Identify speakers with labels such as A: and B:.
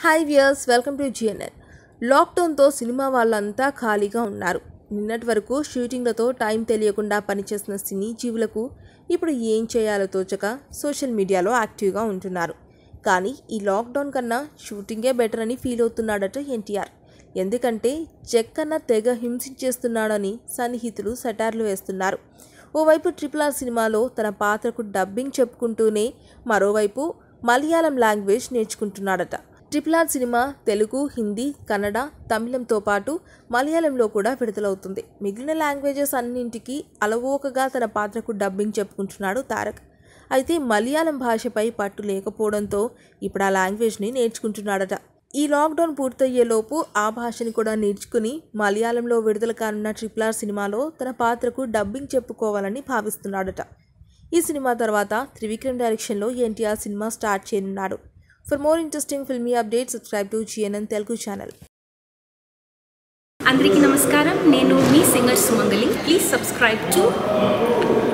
A: Hi viewers welcome to GNL లాక్డౌన్తో cinema వాళ్ళంతా ఖాళీగా ఉన్నారు నిన్నటి వరకు షూటింగ్లతో టైం తెలియకుండా పనిచేసిన సినీ జీవులకు ఇప్పుడు ఏం చేయాలో తోచక సోషల్ మీడియాలో యాక్టివ్గా ఉంటున్నారు కానీ ఈ లాక్డౌన్ కన్నా షూటింగే బెటర్ అని ఫీల్ అవుతున్నాడట ఎన్టీఆర్ ఎందుకంటే జక్కన్న తెగ హింసించేస్తున్నాడని సన్నిహితులు సెటార్లు వేస్తున్నారు ఓవైపు ట్రిపుల్ ఆర్ సినిమాలో తన పాత్రకు డబ్బింగ్ చెప్పుకుంటూనే మరోవైపు మలయాళం లాంగ్వేజ్ నేర్చుకుంటున్నాడట ఆర్ సినిమా తెలుగు హిందీ కన్నడ తమిళంతో పాటు మలయాళంలో కూడా విడుదలవుతుంది మిగిలిన లాంగ్వేజెస్ అన్నింటికి అలవోకగా తన పాత్రకు డబ్బింగ్ చెప్పుకుంటున్నాడు తారక్ అయితే మలయాళం భాషపై పట్టు లేకపోవడంతో ఇప్పుడు ఆ లాంగ్వేజ్ని నేర్చుకుంటున్నాడట ఈ లాక్డౌన్ పూర్తయ్యేలోపు ఆ భాషని కూడా నేర్చుకుని మలయాళంలో విడుదల కానున్న ఆర్ సినిమాలో తన పాత్రకు డబ్బింగ్ చెప్పుకోవాలని భావిస్తున్నాడట ఈ సినిమా తర్వాత త్రివిక్రమ్ డైరెక్షన్లో ఎన్టీఆర్ సినిమా స్టార్ట్ చేయనున్నాడు For more interesting filmy updates, subscribe to GNN Telugu channel. అందరికీ నమస్కారం నేను మీ singer Sumangali please subscribe to